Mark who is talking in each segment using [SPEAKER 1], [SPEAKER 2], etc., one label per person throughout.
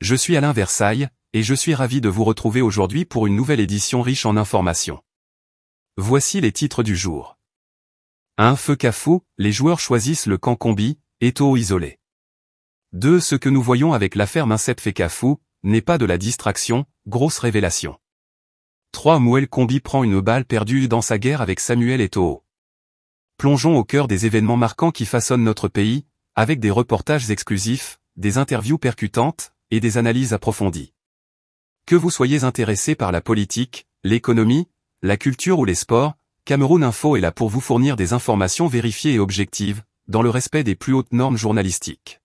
[SPEAKER 1] Je suis Alain Versailles, et je suis ravi de vous retrouver aujourd'hui pour une nouvelle édition riche en informations. Voici les titres du jour. 1. un feu cafou, les joueurs choisissent le camp combi, étau isolé. 2. Ce que nous voyons avec l'affaire Mincep Fekafou, n'est pas de la distraction, grosse révélation. 3. Mouel Combi prend une balle perdue dans sa guerre avec Samuel Eto'o. Plongeons au cœur des événements marquants qui façonnent notre pays, avec des reportages exclusifs, des interviews percutantes, et des analyses approfondies. Que vous soyez intéressé par la politique, l'économie, la culture ou les sports, Cameroun Info est là pour vous fournir des informations vérifiées et objectives, dans le respect des plus hautes normes journalistiques.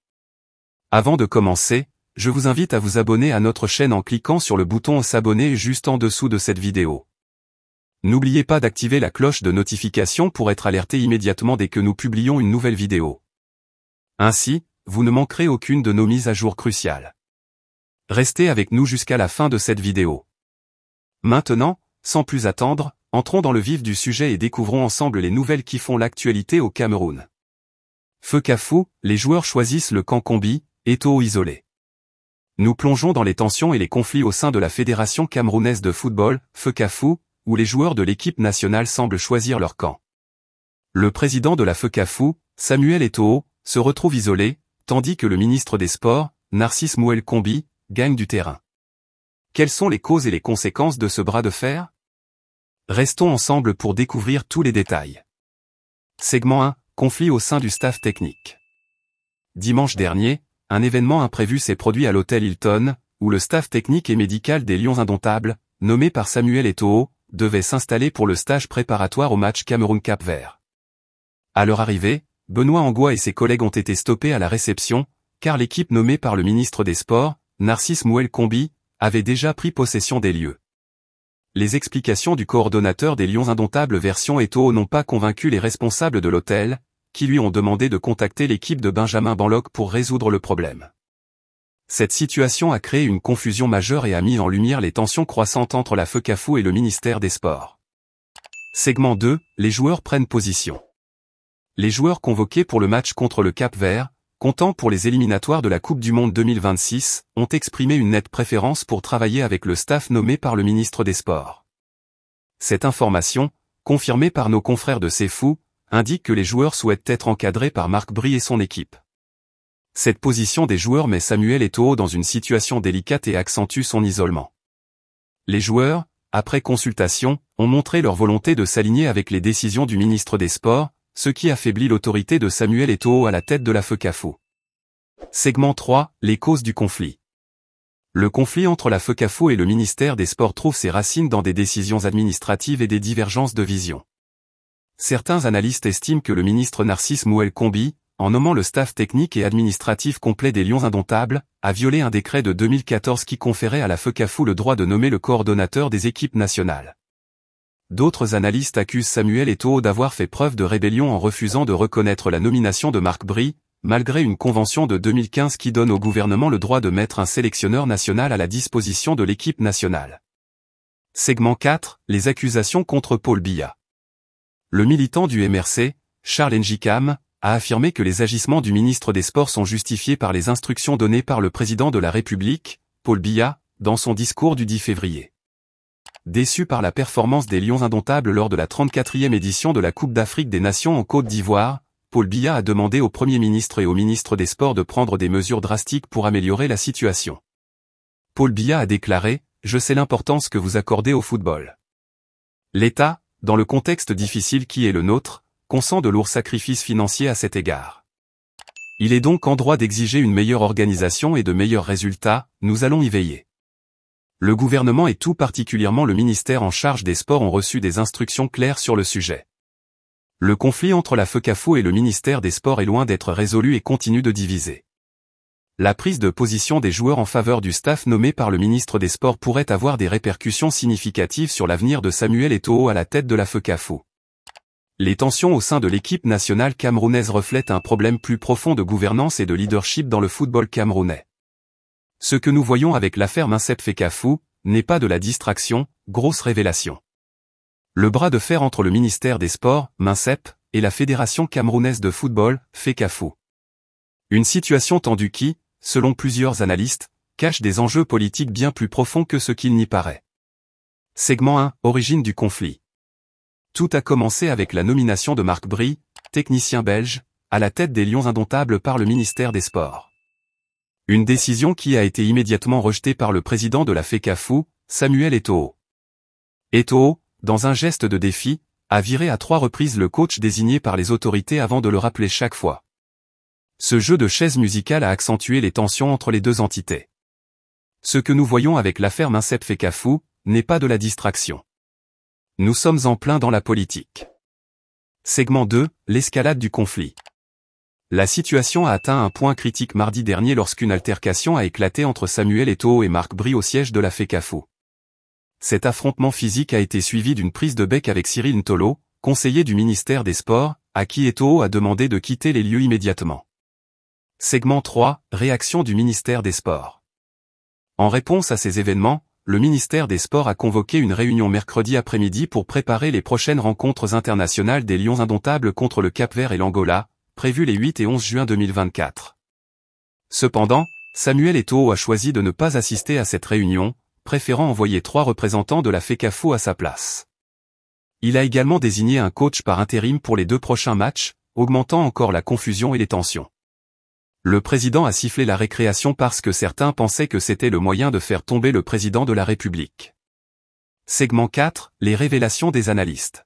[SPEAKER 1] Avant de commencer, je vous invite à vous abonner à notre chaîne en cliquant sur le bouton S'abonner juste en dessous de cette vidéo. N'oubliez pas d'activer la cloche de notification pour être alerté immédiatement dès que nous publions une nouvelle vidéo. Ainsi, vous ne manquerez aucune de nos mises à jour cruciales. Restez avec nous jusqu'à la fin de cette vidéo. Maintenant, sans plus attendre, entrons dans le vif du sujet et découvrons ensemble les nouvelles qui font l'actualité au Cameroun. Feu les joueurs choisissent le camp combi, étau isolé. Nous plongeons dans les tensions et les conflits au sein de la Fédération camerounaise de football, Feu où les joueurs de l'équipe nationale semblent choisir leur camp. Le président de la Feu Samuel Eto'o, se retrouve isolé, tandis que le ministre des Sports, Narcisse Mouel Combi, gagne du terrain. Quelles sont les causes et les conséquences de ce bras de fer Restons ensemble pour découvrir tous les détails. Segment 1. Conflit au sein du staff technique. Dimanche dernier, un événement imprévu s'est produit à l'hôtel Hilton, où le staff technique et médical des Lions Indomptables, nommé par Samuel Eto'o, devait s'installer pour le stage préparatoire au match Cameroun-Cap Vert. À leur arrivée, Benoît Angois et ses collègues ont été stoppés à la réception, car l'équipe nommée par le ministre des Sports, Narcisse Mouel-Combi, avait déjà pris possession des lieux. Les explications du coordonnateur des Lions Indomptables version Eto n'ont pas convaincu les responsables de l'hôtel, qui lui ont demandé de contacter l'équipe de Benjamin Banlock pour résoudre le problème. Cette situation a créé une confusion majeure et a mis en lumière les tensions croissantes entre la FECAFU et le ministère des Sports. Segment 2, les joueurs prennent position. Les joueurs convoqués pour le match contre le Cap Vert, comptant pour les éliminatoires de la Coupe du Monde 2026, ont exprimé une nette préférence pour travailler avec le staff nommé par le ministre des Sports. Cette information, confirmée par nos confrères de CFU, indique que les joueurs souhaitent être encadrés par Marc Brie et son équipe. Cette position des joueurs met Samuel Eto'o dans une situation délicate et accentue son isolement. Les joueurs, après consultation, ont montré leur volonté de s'aligner avec les décisions du ministre des Sports, ce qui affaiblit l'autorité de Samuel Eto'o à la tête de la FECAFO. Segment 3, les causes du conflit. Le conflit entre la FECAFO et le ministère des Sports trouve ses racines dans des décisions administratives et des divergences de vision. Certains analystes estiment que le ministre Narcisse Mouel Combi, en nommant le staff technique et administratif complet des Lions Indomptables, a violé un décret de 2014 qui conférait à la FECAFO le droit de nommer le coordonnateur des équipes nationales. D'autres analystes accusent Samuel Eto'o d'avoir fait preuve de rébellion en refusant de reconnaître la nomination de Marc Brie, malgré une convention de 2015 qui donne au gouvernement le droit de mettre un sélectionneur national à la disposition de l'équipe nationale. Segment 4, les accusations contre Paul Biya. Le militant du MRC, Charles Njikam, a affirmé que les agissements du ministre des Sports sont justifiés par les instructions données par le président de la République, Paul Biya, dans son discours du 10 février déçu par la performance des Lions indomptables lors de la 34e édition de la Coupe d'Afrique des Nations en Côte d'Ivoire, Paul Biya a demandé au Premier ministre et au ministre des Sports de prendre des mesures drastiques pour améliorer la situation. Paul Biya a déclaré « Je sais l'importance que vous accordez au football. L'État, dans le contexte difficile qui est le nôtre, consent de lourds sacrifices financiers à cet égard. Il est donc en droit d'exiger une meilleure organisation et de meilleurs résultats, nous allons y veiller le gouvernement et tout particulièrement le ministère en charge des sports ont reçu des instructions claires sur le sujet. Le conflit entre la FECAFO et le ministère des Sports est loin d'être résolu et continue de diviser. La prise de position des joueurs en faveur du staff nommé par le ministre des Sports pourrait avoir des répercussions significatives sur l'avenir de Samuel Eto'o à la tête de la FECAFO. Les tensions au sein de l'équipe nationale camerounaise reflètent un problème plus profond de gouvernance et de leadership dans le football camerounais. Ce que nous voyons avec l'affaire Mincep fekafu n'est pas de la distraction, grosse révélation. Le bras de fer entre le ministère des Sports, Mincep, et la Fédération camerounaise de football, Fekafu. Une situation tendue qui, selon plusieurs analystes, cache des enjeux politiques bien plus profonds que ce qu'il n'y paraît. Segment 1. Origine du conflit. Tout a commencé avec la nomination de Marc Brie, technicien belge, à la tête des Lions indomptables par le ministère des Sports. Une décision qui a été immédiatement rejetée par le président de la FECAFU, Samuel Eto'o. Eto'o, dans un geste de défi, a viré à trois reprises le coach désigné par les autorités avant de le rappeler chaque fois. Ce jeu de chaise musicale a accentué les tensions entre les deux entités. Ce que nous voyons avec l'affaire Mincep fecafu n'est pas de la distraction. Nous sommes en plein dans la politique. Segment 2, l'escalade du conflit. La situation a atteint un point critique mardi dernier lorsqu'une altercation a éclaté entre Samuel Eto'o et Marc Brie au siège de la FECAFO. Cet affrontement physique a été suivi d'une prise de bec avec Cyril Ntolo, conseiller du ministère des Sports, à qui Eto'o a demandé de quitter les lieux immédiatement. Segment 3, réaction du ministère des Sports. En réponse à ces événements, le ministère des Sports a convoqué une réunion mercredi après-midi pour préparer les prochaines rencontres internationales des Lions indomptables contre le Cap-Vert et l'Angola, prévus les 8 et 11 juin 2024. Cependant, Samuel Eto'o a choisi de ne pas assister à cette réunion, préférant envoyer trois représentants de la FECAFO à sa place. Il a également désigné un coach par intérim pour les deux prochains matchs, augmentant encore la confusion et les tensions. Le président a sifflé la récréation parce que certains pensaient que c'était le moyen de faire tomber le président de la République. Segment 4, les révélations des analystes.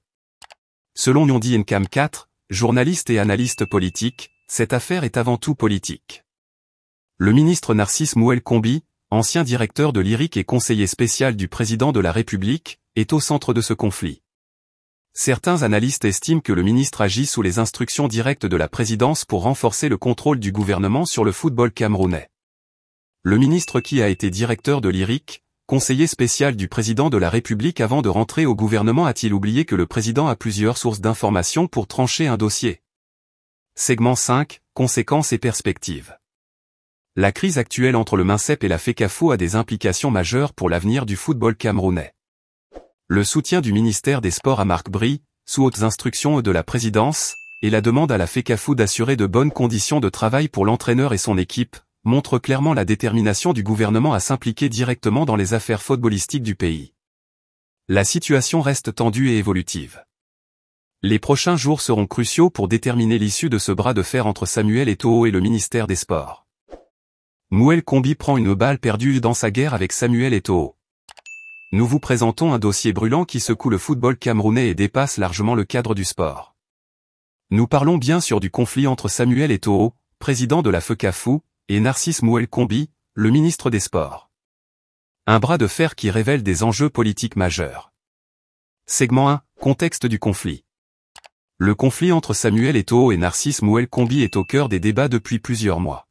[SPEAKER 1] Selon Nyondi NCAM 4, journaliste et analyste politique, cette affaire est avant tout politique. Le ministre Narcisse mouel kombi ancien directeur de Lyrique et conseiller spécial du président de la République, est au centre de ce conflit. Certains analystes estiment que le ministre agit sous les instructions directes de la présidence pour renforcer le contrôle du gouvernement sur le football camerounais. Le ministre qui a été directeur de Lyrique conseiller spécial du président de la République avant de rentrer au gouvernement a-t-il oublié que le président a plusieurs sources d'informations pour trancher un dossier Segment 5, conséquences et perspectives. La crise actuelle entre le MINCEP et la FECAFO a des implications majeures pour l'avenir du football camerounais. Le soutien du ministère des Sports à Marc Brie, sous hautes instructions de la présidence, et la demande à la FECAFO d'assurer de bonnes conditions de travail pour l'entraîneur et son équipe, montre clairement la détermination du gouvernement à s'impliquer directement dans les affaires footballistiques du pays. La situation reste tendue et évolutive. Les prochains jours seront cruciaux pour déterminer l'issue de ce bras de fer entre Samuel Eto'o et le ministère des Sports. Mouel Combi prend une balle perdue dans sa guerre avec Samuel Eto'o. Nous vous présentons un dossier brûlant qui secoue le football camerounais et dépasse largement le cadre du sport. Nous parlons bien sûr du conflit entre Samuel Eto'o, président de la FECAFU, et Narcisse Mouel-Combi, le ministre des Sports. Un bras de fer qui révèle des enjeux politiques majeurs. Segment 1. Contexte du conflit. Le conflit entre Samuel Eto'o et Narcisse Mouel-Combi est au cœur des débats depuis plusieurs mois.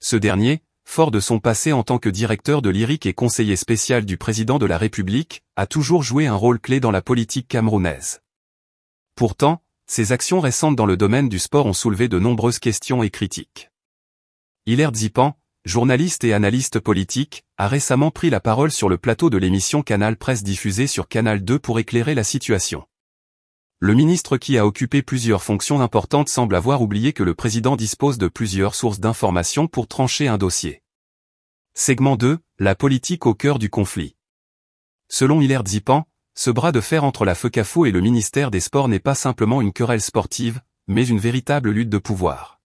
[SPEAKER 1] Ce dernier, fort de son passé en tant que directeur de lyrique et conseiller spécial du président de la République, a toujours joué un rôle clé dans la politique camerounaise. Pourtant, ses actions récentes dans le domaine du sport ont soulevé de nombreuses questions et critiques. Hilaire Zipan, journaliste et analyste politique, a récemment pris la parole sur le plateau de l'émission Canal Presse diffusée sur Canal 2 pour éclairer la situation. Le ministre qui a occupé plusieurs fonctions importantes semble avoir oublié que le président dispose de plusieurs sources d'informations pour trancher un dossier. Segment 2, la politique au cœur du conflit. Selon Hilaire Zipan, ce bras de fer entre la FECAFO et le ministère des Sports n'est pas simplement une querelle sportive, mais une véritable lutte de pouvoir.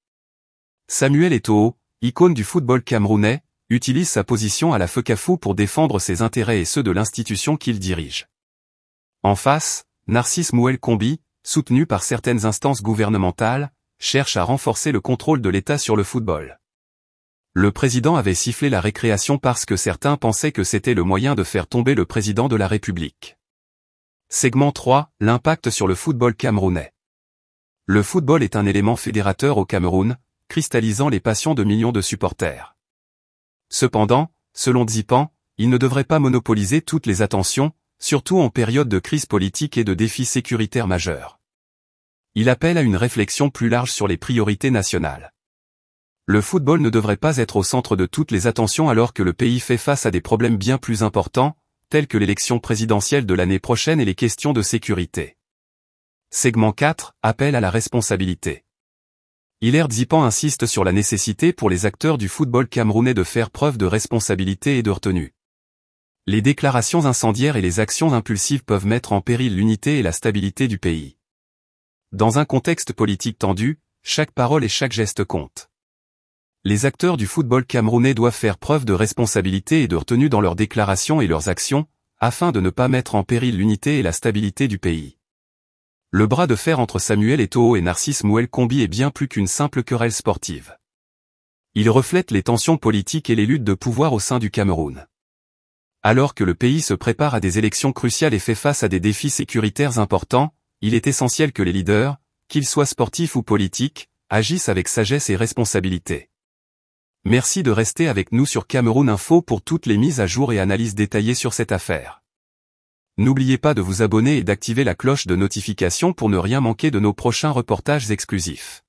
[SPEAKER 1] Samuel Eto'o, icône du football camerounais, utilise sa position à la Cafou pour défendre ses intérêts et ceux de l'institution qu'il dirige. En face, Narcisse Mouel kombi soutenu par certaines instances gouvernementales, cherche à renforcer le contrôle de l'État sur le football. Le président avait sifflé la récréation parce que certains pensaient que c'était le moyen de faire tomber le président de la République. Segment 3, l'impact sur le football camerounais. Le football est un élément fédérateur au Cameroun, cristallisant les passions de millions de supporters. Cependant, selon Zipan, il ne devrait pas monopoliser toutes les attentions, surtout en période de crise politique et de défis sécuritaires majeurs. Il appelle à une réflexion plus large sur les priorités nationales. Le football ne devrait pas être au centre de toutes les attentions alors que le pays fait face à des problèmes bien plus importants, tels que l'élection présidentielle de l'année prochaine et les questions de sécurité. Segment 4, appel à la responsabilité. Hilaire Zipan insiste sur la nécessité pour les acteurs du football camerounais de faire preuve de responsabilité et de retenue. Les déclarations incendiaires et les actions impulsives peuvent mettre en péril l'unité et la stabilité du pays. Dans un contexte politique tendu, chaque parole et chaque geste compte. Les acteurs du football camerounais doivent faire preuve de responsabilité et de retenue dans leurs déclarations et leurs actions, afin de ne pas mettre en péril l'unité et la stabilité du pays. Le bras de fer entre Samuel et et Narcisse Mouel Combi est bien plus qu'une simple querelle sportive. Il reflète les tensions politiques et les luttes de pouvoir au sein du Cameroun. Alors que le pays se prépare à des élections cruciales et fait face à des défis sécuritaires importants, il est essentiel que les leaders, qu'ils soient sportifs ou politiques, agissent avec sagesse et responsabilité. Merci de rester avec nous sur Cameroun Info pour toutes les mises à jour et analyses détaillées sur cette affaire. N'oubliez pas de vous abonner et d'activer la cloche de notification pour ne rien manquer de nos prochains reportages exclusifs.